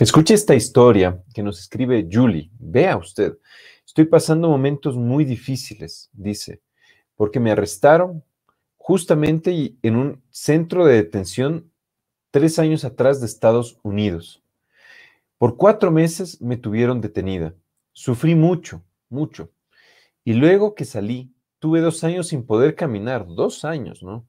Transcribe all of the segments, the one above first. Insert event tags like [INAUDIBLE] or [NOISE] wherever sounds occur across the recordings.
Escuche esta historia que nos escribe Julie. Vea usted, estoy pasando momentos muy difíciles, dice, porque me arrestaron justamente en un centro de detención tres años atrás de Estados Unidos. Por cuatro meses me tuvieron detenida. Sufrí mucho, mucho. Y luego que salí, tuve dos años sin poder caminar, dos años, ¿no?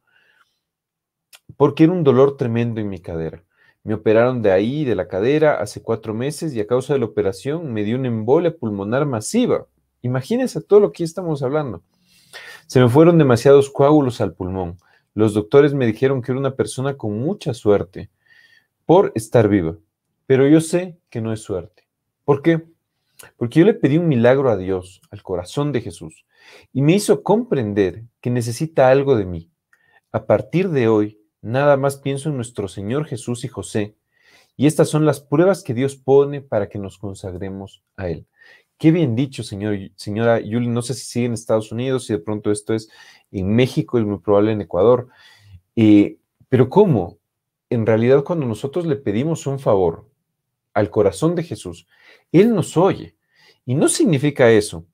Porque era un dolor tremendo en mi cadera. Me operaron de ahí, de la cadera, hace cuatro meses y a causa de la operación me dio una embolia pulmonar masiva. Imagínense todo lo que estamos hablando. Se me fueron demasiados coágulos al pulmón. Los doctores me dijeron que era una persona con mucha suerte por estar viva. Pero yo sé que no es suerte. ¿Por qué? Porque yo le pedí un milagro a Dios, al corazón de Jesús, y me hizo comprender que necesita algo de mí. A partir de hoy, Nada más pienso en nuestro Señor Jesús y José. Y estas son las pruebas que Dios pone para que nos consagremos a Él. Qué bien dicho, señor, señora Yuli. No sé si sigue en Estados Unidos, si de pronto esto es en México, es muy probable en Ecuador. Eh, pero ¿cómo? En realidad, cuando nosotros le pedimos un favor al corazón de Jesús, Él nos oye. Y no significa eso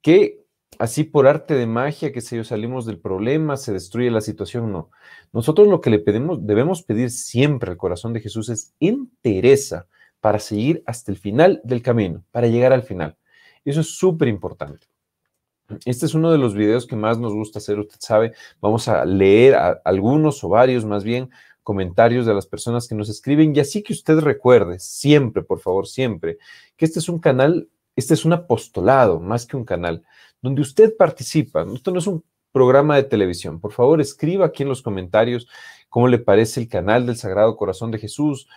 que así por arte de magia, que se yo, salimos del problema, se destruye la situación, no. Nosotros lo que le pedimos, debemos pedir siempre al corazón de Jesús es interesa para seguir hasta el final del camino, para llegar al final. Eso es súper importante. Este es uno de los videos que más nos gusta hacer, usted sabe, vamos a leer algunos o varios más bien comentarios de las personas que nos escriben y así que usted recuerde siempre, por favor, siempre, que este es un canal este es un apostolado más que un canal donde usted participa. Esto no es un programa de televisión. Por favor, escriba aquí en los comentarios cómo le parece el canal del Sagrado Corazón de Jesús,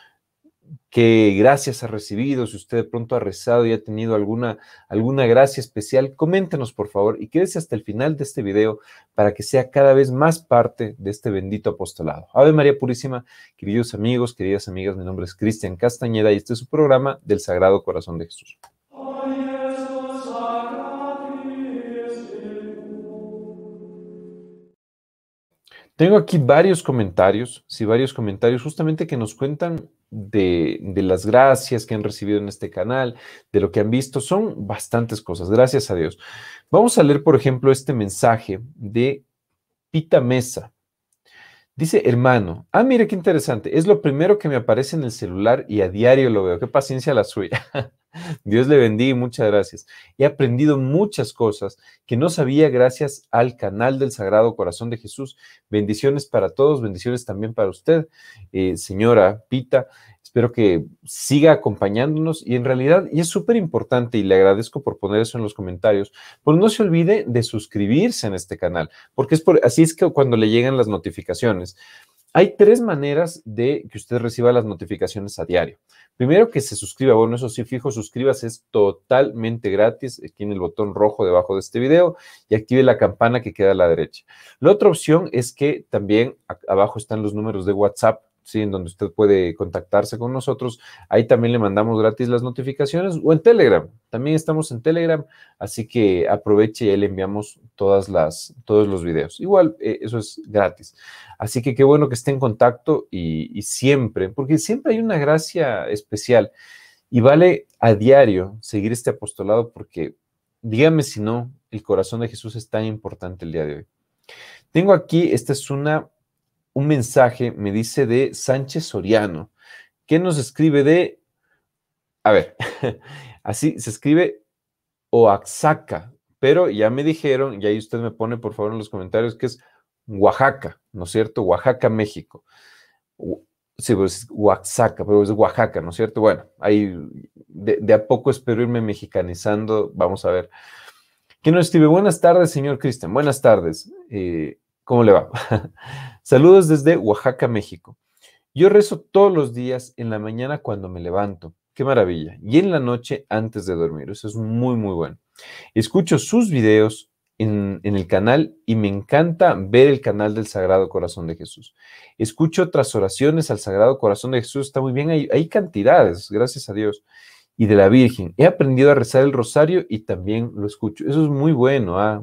qué gracias ha recibido, si usted de pronto ha rezado y ha tenido alguna, alguna gracia especial, coméntenos por favor y quédese hasta el final de este video para que sea cada vez más parte de este bendito apostolado. Ave María Purísima, queridos amigos, queridas amigas, mi nombre es Cristian Castañeda y este es su programa del Sagrado Corazón de Jesús. Tengo aquí varios comentarios, sí, varios comentarios justamente que nos cuentan de, las gracias que han recibido en este canal, de lo que han visto. Son bastantes cosas, gracias a Dios. Vamos a leer, por ejemplo, este mensaje de Pita Mesa. Dice, hermano, ah, mire qué interesante, es lo primero que me aparece en el celular y a diario lo veo. Qué paciencia la suya. [LAUGHS] Dios le bendiga y muchas gracias. He aprendido muchas cosas que no sabía gracias al canal del Sagrado Corazón de Jesús. Bendiciones para todos, bendiciones también para usted, eh, señora Pita. Espero que siga acompañándonos y en realidad, y es súper importante y le agradezco por poner eso en los comentarios, pues no se olvide de suscribirse en este canal, porque es así es que cuando le llegan las notificaciones. Hay tres maneras de que usted reciba las notificaciones a diario. Primero, que se suscriba. Bueno, eso sí, fijo, suscribas. es totalmente gratis. Aquí en el botón rojo debajo de este video y active la campana que queda a la derecha. La otra opción es que también abajo están los números de WhatsApp en donde usted puede contactarse con nosotros. Ahí también le mandamos gratis las notificaciones o en Telegram. También estamos en Telegram, así que aproveche y ahí le enviamos todas las, todos los videos. Igual, eh, eso es gratis. Así que qué bueno que esté en contacto y, y siempre, porque siempre hay una gracia especial y vale a diario seguir este apostolado porque, dígame si no, el corazón de Jesús es tan importante el día de hoy. Tengo aquí, esta es una un mensaje, me dice, de Sánchez Soriano, que nos escribe de, a ver, [LAUGHS] así se escribe Oaxaca, pero ya me dijeron, y ahí usted me pone por favor en los comentarios, que es Oaxaca, ¿no es cierto? Oaxaca, México. Sí, pues es Oaxaca, pero es Oaxaca, ¿no es cierto? Bueno, ahí de, a poco espero irme mexicanizando, vamos a ver. ¿Qué nos escribe? Buenas tardes, señor Cristian. Buenas tardes. Eh, ¿Cómo le va? [LAUGHS] Saludos desde Oaxaca, México. Yo rezo todos los días en la mañana cuando me levanto. Qué maravilla. Y en la noche antes de dormir. Eso es muy, muy bueno. Escucho sus videos en, el canal y me encanta ver el canal del Sagrado Corazón de Jesús. Escucho otras oraciones al Sagrado Corazón de Jesús. Está muy bien. Hay, cantidades, gracias a Dios. Y de la Virgen. He aprendido a rezar el rosario y también lo escucho. Eso es muy bueno. ¿ah?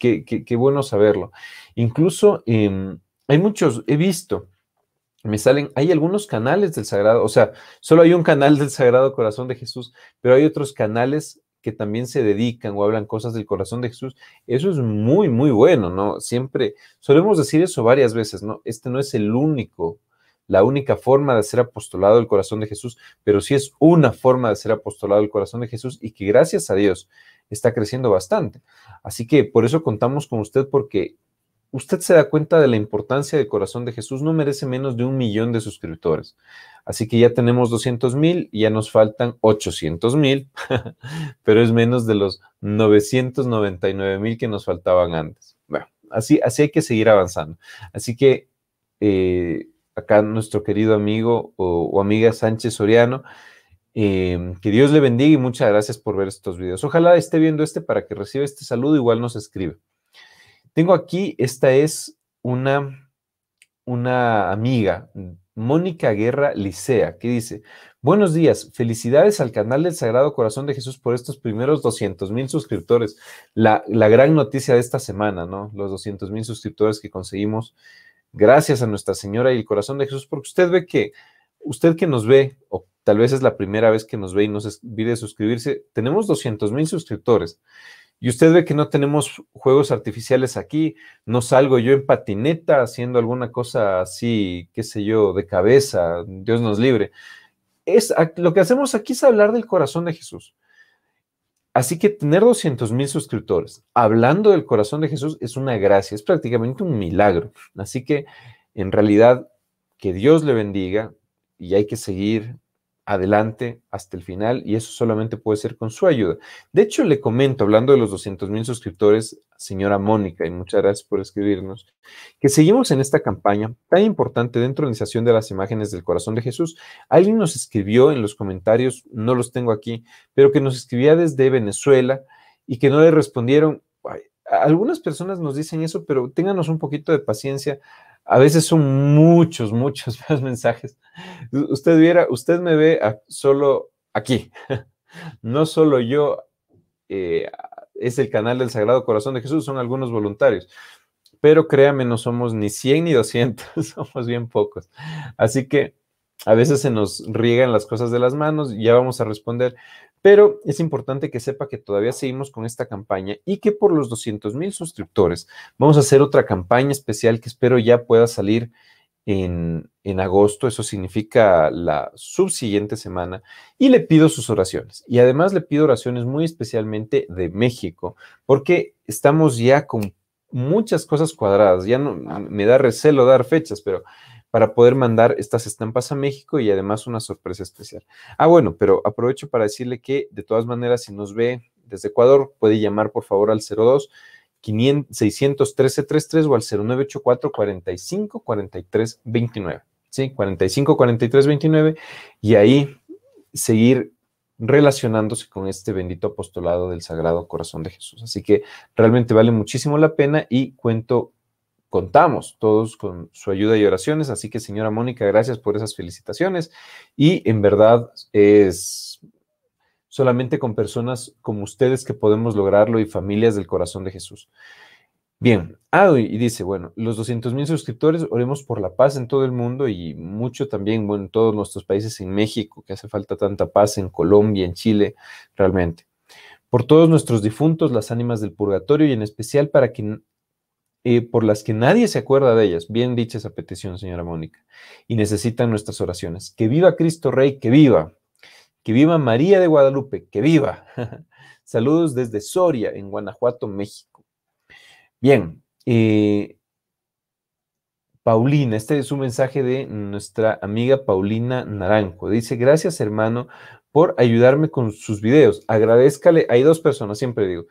qué, bueno saberlo. Incluso em, hay muchos, he visto, me salen, hay algunos canales del Sagrado, o sea, solo hay un canal del Sagrado Corazón de Jesús, pero hay otros canales que también se dedican o hablan cosas del corazón de Jesús, eso es muy, muy bueno, ¿no? Siempre solemos decir eso varias veces, ¿no? Este no es el único la única forma de ser apostolado el corazón de Jesús, pero sí es una forma de ser apostolado el corazón de Jesús y que gracias a Dios está creciendo bastante. Así que por eso contamos con usted porque usted se da cuenta de la importancia del corazón de Jesús, no merece menos de un millón de suscriptores. Así que ya tenemos 200 mil, ya nos faltan 800 mil, [LAUGHS] pero es menos de los 999 mil que nos faltaban antes. Bueno, así, así hay que seguir avanzando. Así que eh, acá nuestro querido amigo o, amiga Sánchez Soriano. Em, que Dios le bendiga y muchas gracias por ver estos videos. Ojalá esté viendo este para que reciba este saludo, igual nos escribe. Tengo aquí, esta es una, una amiga, Mónica Guerra Licea, que dice, buenos días, felicidades al canal del Sagrado Corazón de Jesús por estos primeros 200 mil suscriptores. La, la gran noticia de esta semana, ¿no? Los 200 mil suscriptores que conseguimos Gracias a Nuestra Señora y el corazón de Jesús, porque usted ve que, usted que nos ve, o tal vez es la primera vez que nos ve y nos olvide suscribirse, tenemos 200 mil suscriptores. Y usted ve que no tenemos juegos artificiales aquí, no salgo yo en patineta haciendo alguna cosa así, qué sé yo, de cabeza, Dios nos libre. Es, lo que hacemos aquí es hablar del corazón de Jesús. Así que tener 200 mil suscriptores hablando del corazón de Jesús es una gracia, es prácticamente un milagro. Así que en realidad, que Dios le bendiga y hay que seguir adelante hasta el final y eso solamente puede ser con su ayuda. De hecho, le comento, hablando de los 200 mil suscriptores, señora Mónica, y muchas gracias por escribirnos, que seguimos en esta campaña tan importante dentro de la iniciación de las imágenes del corazón de Jesús. Alguien nos escribió en los comentarios, no los tengo aquí, pero que nos escribía desde Venezuela y que no le respondieron. Algunas personas nos dicen eso, pero ténganos un poquito de paciencia a veces son muchos, muchos [LAUGHS] más mensajes. Usted viera, usted me ve solo aquí, [LAUGHS] no solo yo, eh, es el canal del Sagrado Corazón de Jesús, son algunos voluntarios. Pero créame, no somos ni 100 ni 200, [LAUGHS] somos bien pocos. Así que a veces se nos riegan las cosas de las manos, ya vamos a responder, pero es importante que sepa que todavía seguimos con esta campaña y que por los 200 mil suscriptores vamos a hacer otra campaña especial que espero ya pueda salir en, agosto. Eso significa la subsiguiente semana. Y le pido sus oraciones. Y además le pido oraciones muy especialmente de México, porque estamos ya con muchas cosas cuadradas. Ya no me da recelo dar fechas, pero para poder mandar estas estampas a México y además una sorpresa especial. Ah, bueno, pero aprovecho para decirle que de todas maneras, si nos ve desde Ecuador, puede llamar por favor al 02 61333 o al 0984 45 29. Sí, 454329 29 y ahí seguir relacionándose con este bendito apostolado del Sagrado Corazón de Jesús. Así que realmente vale muchísimo la pena y cuento contamos todos con su ayuda y oraciones. Así que, señora Mónica, gracias por esas felicitaciones. Y en verdad es solamente con personas como ustedes que podemos lograrlo y familias del corazón de Jesús. Bien, ah, y dice, bueno, los 200 mil suscriptores, oremos por la paz en todo el mundo y mucho también, bueno, en todos nuestros países, en México, que hace falta tanta paz, en Colombia, en Chile, realmente. Por todos nuestros difuntos, las ánimas del purgatorio y en especial para, que eh, por las que nadie se acuerda de ellas. Bien dicha esa petición, señora Mónica. Y necesitan nuestras oraciones. Que viva Cristo Rey, que viva. Que viva María de Guadalupe, que viva. [LAUGHS] Saludos desde Soria, en Guanajuato, México. Bien, eh, Paulina, este es un mensaje de nuestra amiga Paulina Naranjo. Dice, gracias hermano por ayudarme con sus videos. Agradezcale, hay dos personas, siempre digo,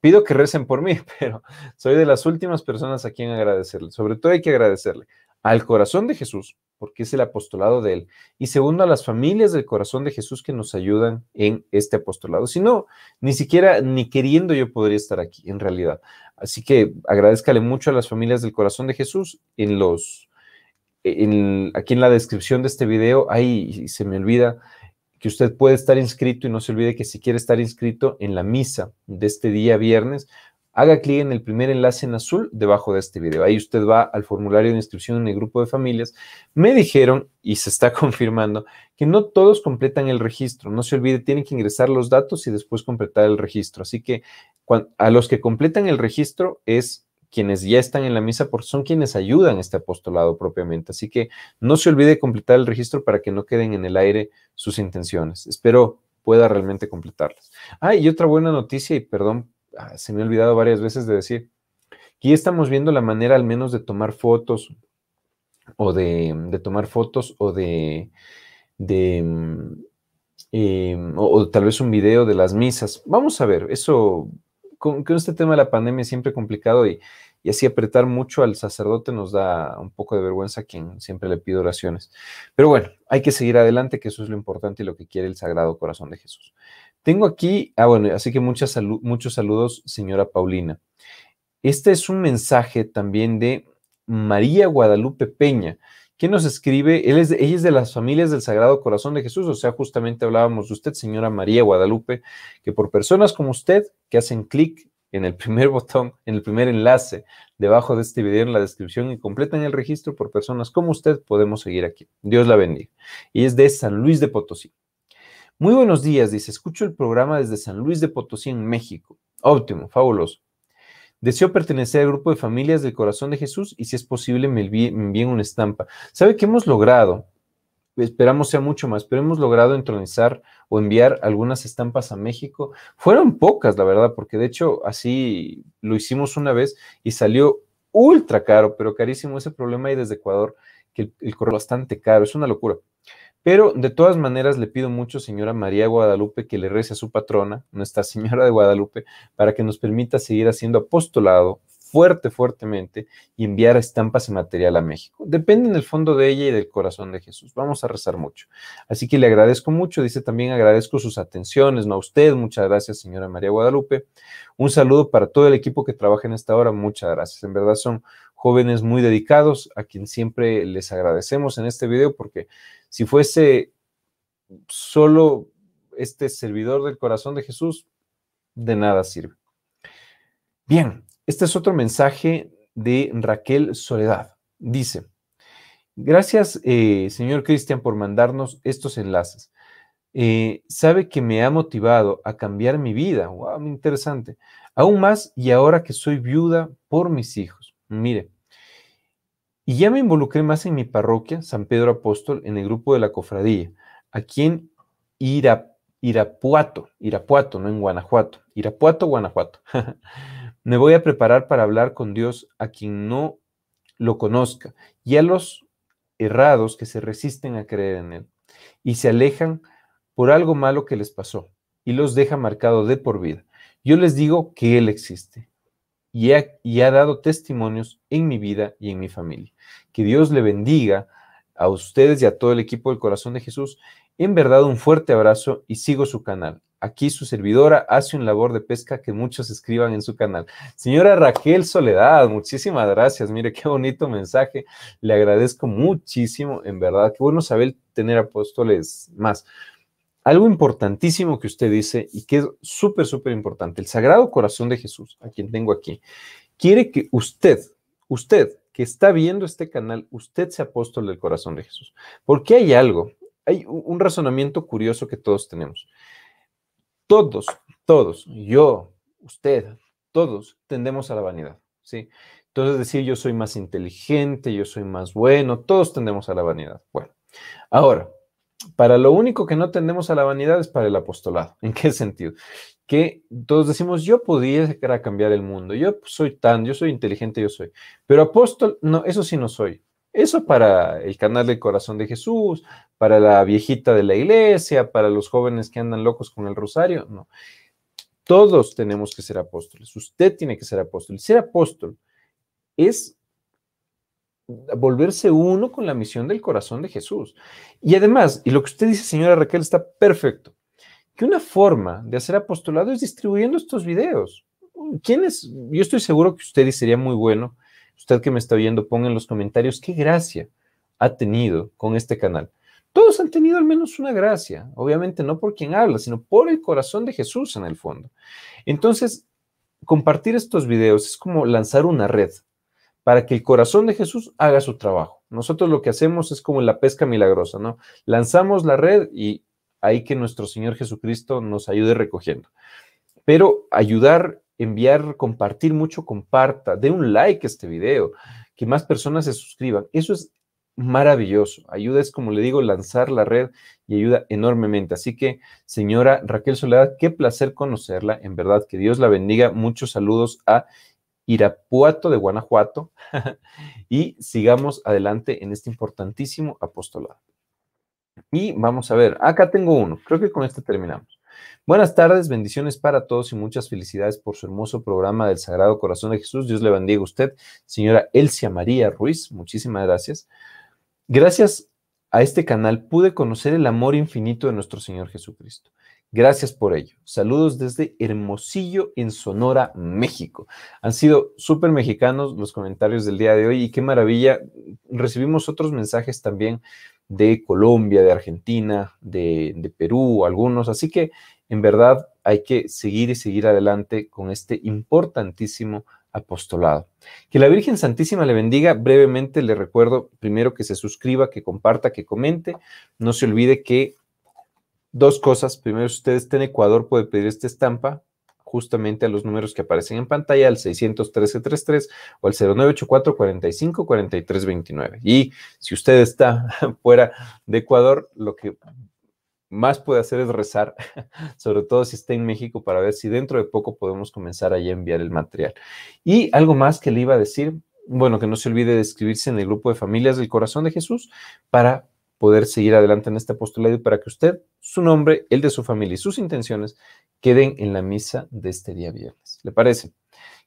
pido que recen por mí, [LAUGHS] pero soy de las últimas personas a quien agradecerle. Sobre todo hay que agradecerle al corazón de Jesús, porque es el apostolado de él, y segundo a las familias del corazón de Jesús que nos ayudan en este apostolado. Si no, ni siquiera, ni queriendo yo podría estar aquí, en realidad. Así que agradezcale mucho a las familias del corazón de Jesús en los... En, aquí en la descripción de este video, ahí se me olvida, que usted puede estar inscrito y no se olvide que si quiere estar inscrito en la misa de este día viernes, haga clic en el primer enlace en azul debajo de este video. Ahí usted va al formulario de inscripción en el grupo de familias. Me dijeron, y se está [LAUGHS] confirmando, que no todos completan el registro. No se olvide, tienen que ingresar los datos y después completar el registro. Así que a los que completan el registro es quienes ya están en la misa porque son quienes ayudan este apostolado propiamente. Así que no se olvide completar el registro para que no queden en el aire sus intenciones. Espero pueda realmente completarlas. Ah, y otra buena noticia, y perdón, ah, se me ha olvidado varias veces de decir, que estamos viendo la manera al menos de tomar fotos o de, de tomar fotos o de, de mm, em, o tal vez un video de las misas. Vamos a ver, eso con, este tema de la pandemia es siempre complicado y, así apretar mucho al sacerdote nos da un poco de vergüenza a quien siempre le pide oraciones. Pero bueno, hay que seguir adelante, que eso es lo importante y lo que quiere el Sagrado Corazón de Jesús. Tengo aquí, ah, bueno, así que muchas muchos saludos, señora Paulina. Este es un mensaje también de María Guadalupe Peña. ¿Quién nos escribe? Él es ella es de las familias del Sagrado Corazón de Jesús, o sea, justamente hablábamos de usted, señora María Guadalupe, que por personas como usted que hacen clic en el [LAUGHS] primer botón, en el primer enlace debajo de este video en la descripción y completan el registro por personas como usted, podemos seguir aquí. Dios la bendiga. Y es de San Luis de Potosí. Muy buenos días, dice, escucho el programa desde San Luis de Potosí en México. Óptimo, fabuloso. Deseo pertenecer al grupo de familias del corazón de Jesús y si es posible me envíen una estampa. ¿Sabe qué hemos logrado? Esperamos sea mucho más, pero hemos logrado entronizar o enviar algunas estampas a México. Fueron pocas, la verdad, porque de hecho así lo hicimos una vez y salió ultra caro, pero carísimo ese problema y desde Ecuador, que el, el correo bastante caro, es una locura. Pero de todas maneras le pido mucho, señora María Guadalupe, que le rece a su patrona, nuestra [LAUGHS] señora de Guadalupe, para que nos permita seguir haciendo apostolado fuerte, fuertemente y enviar estampas y material a México. Depende en el fondo de ella y del corazón de Jesús. Vamos a rezar mucho. Así que le agradezco mucho. Dice también agradezco sus atenciones, no a usted. Muchas gracias, señora María Guadalupe. Un saludo para todo el equipo que trabaja en esta hora. Muchas gracias. En verdad son jóvenes muy dedicados a quien siempre les agradecemos en este video porque si fuese solo este servidor del corazón de Jesús, de nada sirve. Bien, este es otro mensaje de Raquel Soledad. Dice, gracias, eh, señor Cristian, por mandarnos estos enlaces. Eh, sabe que me ha motivado a cambiar mi vida. ¡Wow! Interesante. Aún más, y ahora que soy viuda por mis hijos. Mire, y ya me involucré más en mi parroquia, San Pedro Apóstol, en el grupo de la cofradía, aquí en Irapuato, Irapuato, no en Guanajuato, Irapuato, Guanajuato. [LAUGHS] Me voy a preparar para hablar con Dios a quien no lo conozca y a los errados que se resisten a creer en Él y se alejan por algo malo que les pasó y los deja marcado de por vida. Yo les digo que Él existe y ha, y ha dado testimonios en mi vida y en mi familia. Que Dios le bendiga a ustedes y a todo el equipo del Corazón de Jesús. En verdad, un fuerte abrazo y sigo su canal. Aquí su servidora hace un labor de pesca que muchos escriban en su canal. Señora Raquel Soledad, muchísimas gracias. Mire qué bonito mensaje. Le agradezco muchísimo, en verdad. Qué bueno saber tener apóstoles más. Algo importantísimo que usted dice y que es súper, súper importante. El Sagrado Corazón de Jesús, a quien tengo aquí, quiere que usted, usted que está viendo este canal, usted sea apóstol del corazón de Jesús. Porque hay algo, hay un razonamiento curioso que todos tenemos todos, todos, yo, usted, todos tendemos a la vanidad, ¿sí? Entonces decir yo soy más inteligente, yo soy más bueno, todos tendemos a la vanidad. Bueno, ahora, para lo único que no tendemos a la vanidad es para el apostolado. ¿En qué sentido? Que todos decimos yo pudiera cambiar el mundo, yo soy tan, yo soy inteligente, yo soy, pero apóstol, no, eso sí no soy. Eso para el canal del corazón de Jesús, para la viejita de la iglesia, para los jóvenes que andan locos con el rosario, no. Todos tenemos que ser apóstoles. Usted tiene que ser apóstol. Ser apóstol es volverse uno con la misión del corazón de Jesús. Y además, y lo que usted dice, señora Raquel, está perfecto, que una forma de hacer apostolado es distribuyendo estos videos. ¿Quién es? Yo estoy seguro que usted sería muy bueno usted que me está viendo, ponga en los comentarios qué gracia ha tenido con este canal. Todos han tenido al menos una gracia, obviamente no por quien habla, sino por el corazón de Jesús en el fondo. Entonces, compartir estos videos es como lanzar una red para que el corazón de Jesús haga su trabajo. Nosotros lo que hacemos es como la pesca milagrosa, ¿no? Lanzamos la red y ahí que nuestro Señor Jesucristo nos ayude recogiendo. Pero ayudar enviar, compartir mucho, comparta, dé un like a este video, que más personas se suscriban. Eso es maravilloso. Ayuda es, como le digo, lanzar la red y ayuda enormemente. Así que, señora Raquel Soledad, qué placer conocerla. En verdad, que Dios la bendiga. Muchos saludos a Irapuato de Guanajuato [LAUGHS] y sigamos adelante en este importantísimo apostolado. Y vamos a ver, acá tengo uno, creo que con este terminamos. Buenas tardes, bendiciones para todos y muchas felicidades por su hermoso programa del Sagrado Corazón de Jesús. Dios le bendiga a usted, señora Elsia María Ruiz. Muchísimas gracias. Gracias a este canal pude conocer el amor infinito de nuestro Señor Jesucristo. Gracias por ello. Saludos desde Hermosillo, en Sonora, México. Han sido súper mexicanos los comentarios del día de hoy y qué maravilla. Recibimos otros mensajes también de Colombia, de Argentina, de, de Perú, algunos. Así que en verdad hay que seguir y seguir adelante con este importantísimo apostolado. Que la Virgen Santísima le bendiga. Brevemente le recuerdo primero que se suscriba, que comparta, que comente. No se olvide que Dos cosas. Primero, si usted está en Ecuador, puede pedir esta estampa justamente a los números que aparecen en pantalla, al 61333 o al 0984 45 29. Y si usted está [LAUGHS] fuera de Ecuador, lo que más puede hacer es rezar, [LAUGHS] sobre todo si está en México, para ver si dentro de poco podemos comenzar a enviar el material. Y algo más que le iba a decir, bueno, que no se olvide de escribirse en el grupo de familias del corazón de Jesús para poder seguir adelante en este apostolado y para que usted su nombre, el de su familia y sus intenciones queden en la misa de este día viernes. ¿Le parece?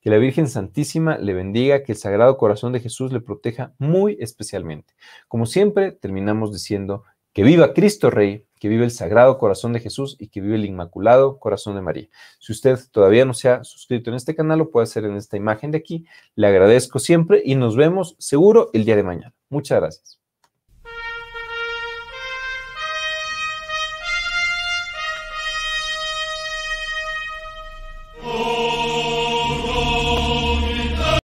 Que la Virgen Santísima le bendiga, que el Sagrado Corazón de Jesús le proteja muy especialmente. Como siempre, terminamos diciendo que viva Cristo Rey, que viva el Sagrado Corazón de Jesús y que vive el Inmaculado Corazón de María. Si usted todavía no se ha suscrito en este canal, lo puede hacer en esta imagen de aquí. Le agradezco siempre y nos vemos seguro el día de mañana. Muchas gracias.